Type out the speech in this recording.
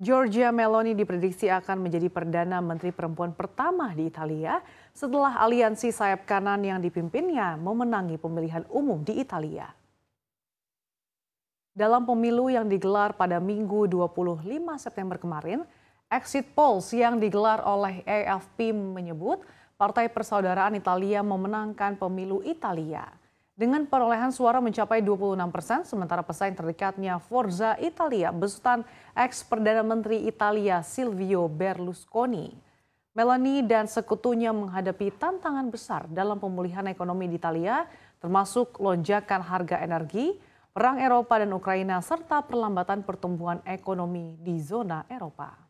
Giorgia Meloni diprediksi akan menjadi Perdana Menteri Perempuan pertama di Italia setelah aliansi sayap kanan yang dipimpinnya memenangi pemilihan umum di Italia. Dalam pemilu yang digelar pada Minggu 25 September kemarin, exit polls yang digelar oleh AFP menyebut Partai Persaudaraan Italia memenangkan pemilu Italia dengan perolehan suara mencapai 26 persen, sementara pesaing terdekatnya Forza Italia besutan ex-Perdana Menteri Italia Silvio Berlusconi. Melanie dan sekutunya menghadapi tantangan besar dalam pemulihan ekonomi di Italia, termasuk lonjakan harga energi, perang Eropa dan Ukraina, serta perlambatan pertumbuhan ekonomi di zona Eropa.